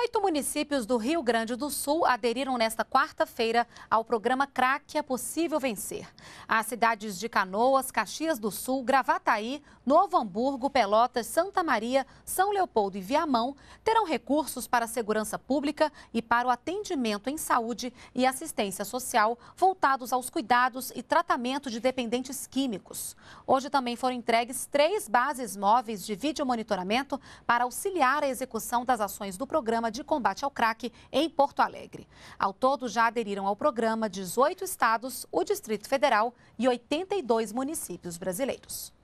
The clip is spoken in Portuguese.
Oito municípios do Rio Grande do Sul aderiram nesta quarta-feira ao programa Crack é Possível Vencer. As cidades de Canoas, Caxias do Sul, Gravataí, Novo Hamburgo, Pelotas, Santa Maria, São Leopoldo e Viamão terão recursos para a segurança pública e para o atendimento em saúde e assistência social voltados aos cuidados e tratamento de dependentes químicos. Hoje também foram entregues três bases móveis de videomonitoramento para auxiliar a execução das ações do programa programa de combate ao crack em Porto Alegre. Ao todo, já aderiram ao programa 18 estados, o Distrito Federal e 82 municípios brasileiros.